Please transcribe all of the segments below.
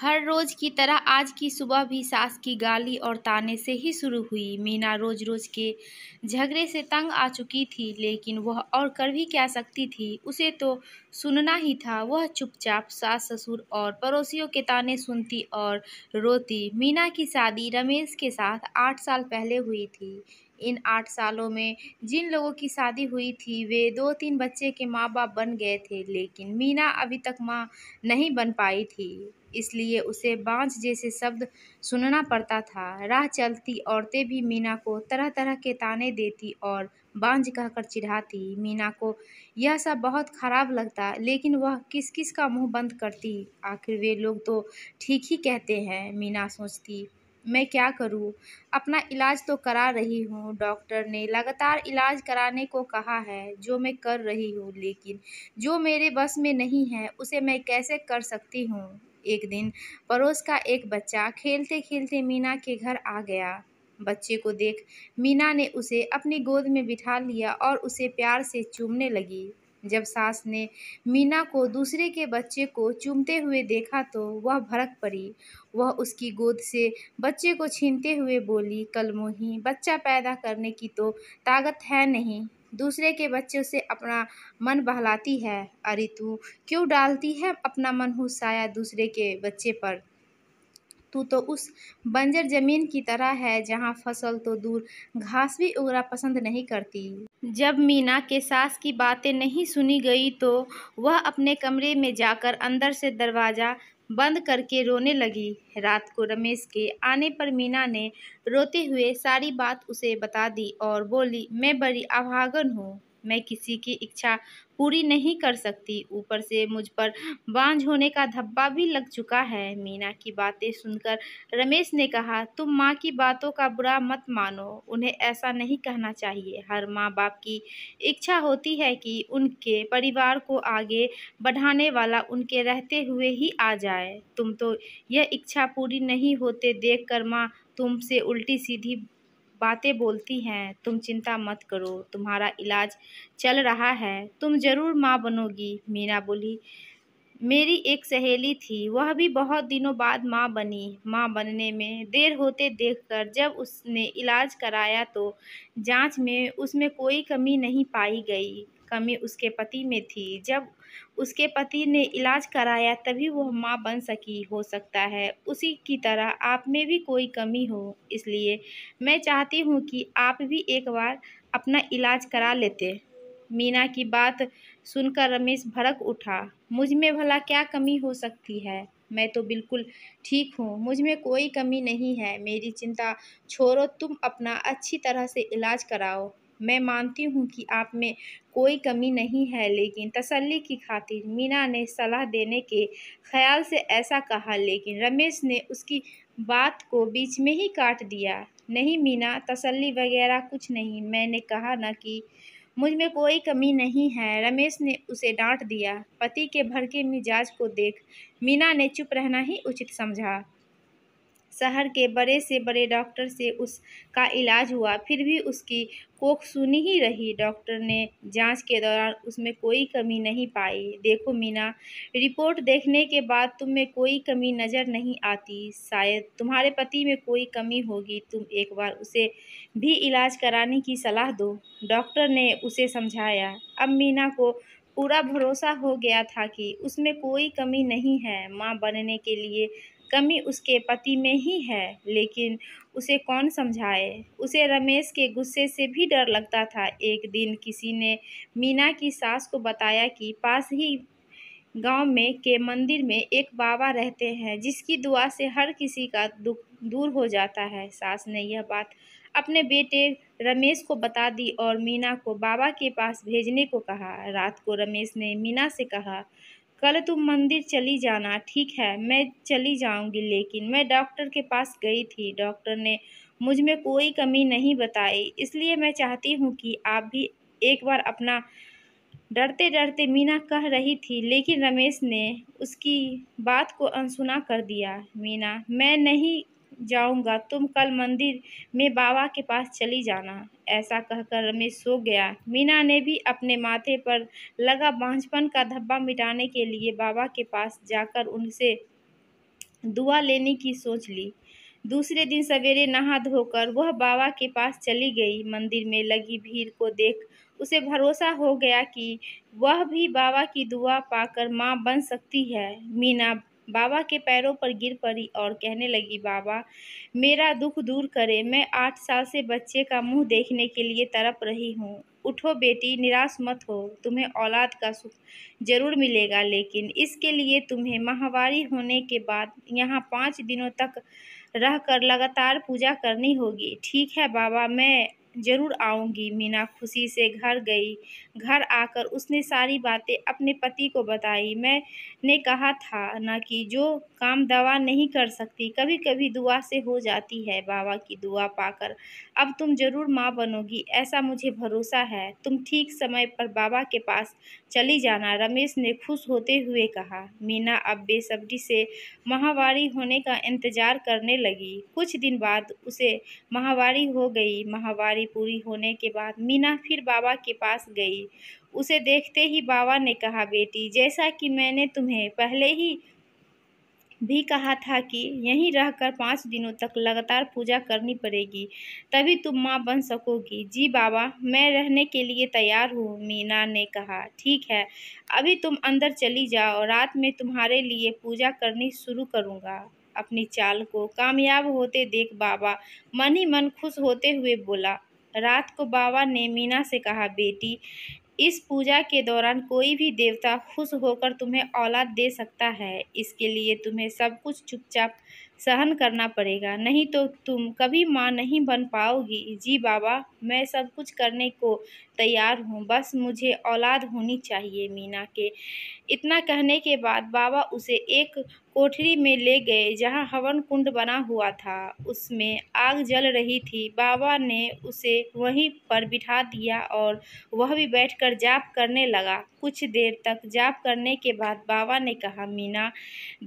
हर रोज़ की तरह आज की सुबह भी सास की गाली और ताने से ही शुरू हुई मीना रोज़ रोज़ के झगड़े से तंग आ चुकी थी लेकिन वह और कर भी क्या सकती थी उसे तो सुनना ही था वह चुपचाप सास ससुर और पड़ोसियों के ताने सुनती और रोती मीना की शादी रमेश के साथ आठ साल पहले हुई थी इन आठ सालों में जिन लोगों की शादी हुई थी वे दो तीन बच्चे के माँ बाप बन गए थे लेकिन मीना अभी तक माँ नहीं बन पाई थी इसलिए उसे बांझ जैसे शब्द सुनना पड़ता था राह चलती औरतें भी मीना को तरह तरह के ताने देती और बांझ कहकर चिढ़ाती मीना को यह सब बहुत खराब लगता लेकिन वह किस किस का मुंह बंद करती आखिर वे लोग तो ठीक ही कहते हैं मीना सोचती मैं क्या करूं? अपना इलाज तो करा रही हूं। डॉक्टर ने लगातार इलाज कराने को कहा है जो मैं कर रही हूं, लेकिन जो मेरे बस में नहीं है उसे मैं कैसे कर सकती हूं? एक दिन पड़ोस का एक बच्चा खेलते खेलते मीना के घर आ गया बच्चे को देख मीना ने उसे अपनी गोद में बिठा लिया और उसे प्यार से चूमने लगी जब सास ने मीना को दूसरे के बच्चे को चूमते हुए देखा तो वह भड़क पड़ी वह उसकी गोद से बच्चे को छीनते हुए बोली कलमोही बच्चा पैदा करने की तो ताकत है नहीं दूसरे के बच्चे उसे अपना मन बहलाती है अरे तू क्यों डालती है अपना मन मनहुसाया दूसरे के बच्चे पर तू तो उस बंजर जमीन की तरह है जहाँ फसल तो दूर घास भी उगरा पसंद नहीं करती जब मीना के सास की बातें नहीं सुनी गई तो वह अपने कमरे में जाकर अंदर से दरवाज़ा बंद करके रोने लगी रात को रमेश के आने पर मीना ने रोते हुए सारी बात उसे बता दी और बोली मैं बड़ी अभागन हूँ मैं किसी की इच्छा पूरी नहीं कर सकती ऊपर से मुझ पर बांझ होने का धब्बा भी लग चुका है मीना की बातें सुनकर रमेश ने कहा तुम माँ की बातों का बुरा मत मानो उन्हें ऐसा नहीं कहना चाहिए हर माँ बाप की इच्छा होती है कि उनके परिवार को आगे बढ़ाने वाला उनके रहते हुए ही आ जाए तुम तो यह इच्छा पूरी नहीं होते देख कर माँ तुमसे उल्टी सीधी बातें बोलती हैं तुम चिंता मत करो तुम्हारा इलाज चल रहा है तुम ज़रूर माँ बनोगी मीना बोली मेरी एक सहेली थी वह भी बहुत दिनों बाद माँ बनी माँ बनने में देर होते देखकर जब उसने इलाज कराया तो जांच में उसमें कोई कमी नहीं पाई गई कमी उसके पति में थी जब उसके पति ने इलाज कराया तभी वह माँ बन सकी हो सकता है उसी की तरह आप में भी कोई कमी हो इसलिए मैं चाहती हूँ कि आप भी एक बार अपना इलाज करा लेते मीना की बात सुनकर रमेश भड़क उठा मुझ में भला क्या कमी हो सकती है मैं तो बिल्कुल ठीक हूँ मुझ में कोई कमी नहीं है मेरी चिंता छोड़ो तुम अपना अच्छी तरह से इलाज कराओ मैं मानती हूँ कि आप में कोई कमी नहीं है लेकिन तसल्ली की खातिर मीना ने सलाह देने के ख्याल से ऐसा कहा लेकिन रमेश ने उसकी बात को बीच में ही काट दिया नहीं मीना तसल्ली वगैरह कुछ नहीं मैंने कहा ना कि मुझ में कोई कमी नहीं है रमेश ने उसे डांट दिया पति के भड़के मिजाज को देख मीना ने चुप रहना ही उचित समझा शहर के बड़े से बड़े डॉक्टर से उसका इलाज हुआ फिर भी उसकी कोख सुनी ही रही डॉक्टर ने जांच के दौरान उसमें कोई कमी नहीं पाई देखो मीना रिपोर्ट देखने के बाद तुम में कोई कमी नज़र नहीं आती शायद तुम्हारे पति में कोई कमी होगी तुम एक बार उसे भी इलाज कराने की सलाह दो डॉक्टर ने उसे समझाया अब मीना को पूरा भरोसा हो गया था कि उसमें कोई कमी नहीं है माँ बनने के लिए कमी उसके पति में ही है लेकिन उसे कौन समझाए उसे रमेश के गुस्से से भी डर लगता था एक दिन किसी ने मीना की सास को बताया कि पास ही गांव में के मंदिर में एक बाबा रहते हैं जिसकी दुआ से हर किसी का दुख दूर हो जाता है सास ने यह बात अपने बेटे रमेश को बता दी और मीना को बाबा के पास भेजने को कहा रात को रमेश ने मीना से कहा कल तुम मंदिर चली जाना ठीक है मैं चली जाऊंगी लेकिन मैं डॉक्टर के पास गई थी डॉक्टर ने मुझ में कोई कमी नहीं बताई इसलिए मैं चाहती हूँ कि आप भी एक बार अपना डरते डरते मीना कह रही थी लेकिन रमेश ने उसकी बात को अनसुना कर दिया मीना मैं नहीं जाऊंगा तुम कल मंदिर में बाबा के पास चली जाना ऐसा कहकर रमेश सो गया मीना ने भी अपने माथे पर लगा बांझपन का धब्बा मिटाने के लिए बाबा के पास जाकर उनसे दुआ लेने की सोच ली दूसरे दिन सवेरे नहा धोकर वह बाबा के पास चली गई मंदिर में लगी भीड़ को देख उसे भरोसा हो गया कि वह भी बाबा की दुआ पाकर मां बन सकती है मीना बाबा के पैरों पर गिर पड़ी और कहने लगी बाबा मेरा दुख दूर करे मैं आठ साल से बच्चे का मुंह देखने के लिए तरप रही हूँ उठो बेटी निराश मत हो तुम्हें औलाद का सुख जरूर मिलेगा लेकिन इसके लिए तुम्हें माहवारी होने के बाद यहाँ पाँच दिनों तक रहकर लगातार पूजा करनी होगी ठीक है बाबा मैं ज़रूर आऊँगी मीना खुशी से घर गई घर आकर उसने सारी बातें अपने पति को बताई मैं ने कहा था न कि जो काम दवा नहीं कर सकती कभी कभी दुआ से हो जाती है बाबा की दुआ पाकर अब तुम ज़रूर माँ बनोगी ऐसा मुझे भरोसा है तुम ठीक समय पर बाबा के पास चली जाना रमेश ने खुश होते हुए कहा मीना अब बेसब्री से माहवारी होने का इंतज़ार करने लगी कुछ दिन बाद उसे माहवारी हो गई माहवारी पढ़ाई पूरी होने के बाद मीना फिर बाबा के पास गई उसे देखते ही बाबा ने कहा बेटी जैसा कि मैंने तुम्हें पहले ही भी कहा था कि यहीं रहकर पाँच दिनों तक लगातार पूजा करनी पड़ेगी तभी तुम माँ बन सकोगी जी बाबा मैं रहने के लिए तैयार हूँ मीना ने कहा ठीक है अभी तुम अंदर चली जाओ रात में तुम्हारे लिए पूजा करनी शुरू करूँगा अपनी चाल को कामयाब होते देख बाबा मन ही मन खुश होते हुए बोला रात को बाबा ने मीना से कहा बेटी इस पूजा के दौरान कोई भी देवता खुश होकर तुम्हें औलाद दे सकता है इसके लिए तुम्हें सब कुछ चुपचाप सहन करना पड़ेगा नहीं तो तुम कभी माँ नहीं बन पाओगी जी बाबा मैं सब कुछ करने को तैयार हूँ बस मुझे औलाद होनी चाहिए मीना के इतना कहने के बाद बाबा उसे एक कोठरी में ले गए जहां हवन कुंड बना हुआ था उसमें आग जल रही थी बाबा ने उसे वहीं पर बिठा दिया और वह भी बैठकर जाप करने लगा कुछ देर तक जाप करने के बाद बाबा ने कहा मीना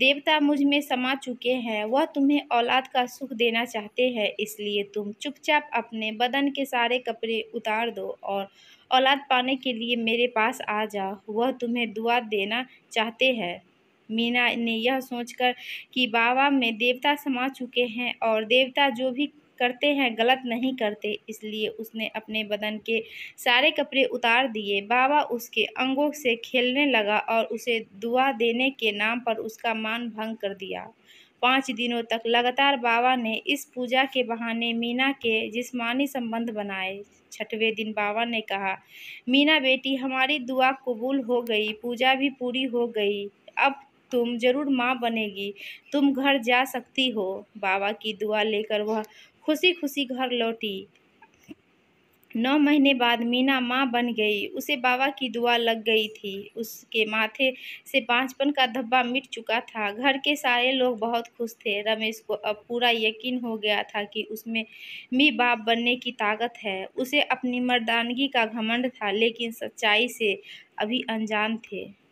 देवता मुझ में समा चुके हैं वह तुम्हें औलाद का सुख देना चाहते हैं इसलिए तुम चुपचाप अपने बदन के सारे कपड़े उतार दो और औलाद पाने के लिए मेरे पास आ जाओ वह तुम्हें दुआ देना चाहते हैं मीना ने यह सोचकर कि बाबा में देवता समा चुके हैं और देवता जो भी करते हैं गलत नहीं करते इसलिए उसने अपने बदन के सारे कपड़े उतार दिए बाबा उसके अंगों से खेलने लगा और उसे दुआ देने के नाम पर उसका मान भंग कर दिया पाँच दिनों तक लगातार बाबा ने इस पूजा के बहाने मीना के जिस्मानी संबंध बनाए छठवें दिन बाबा ने कहा मीना बेटी हमारी दुआ कबूल हो गई पूजा भी पूरी हो गई अब तुम जरूर माँ बनेगी तुम घर जा सकती हो बाबा की दुआ लेकर वह खुशी खुशी घर लौटी नौ महीने बाद मीना माँ बन गई उसे बाबा की दुआ लग गई थी उसके माथे से बाँचपन का धब्बा मिट चुका था घर के सारे लोग बहुत खुश थे रमेश को अब पूरा यकीन हो गया था कि उसमें मी बाप बनने की ताकत है उसे अपनी मर्दानगी का घमंड था लेकिन सच्चाई से अभी अनजान थे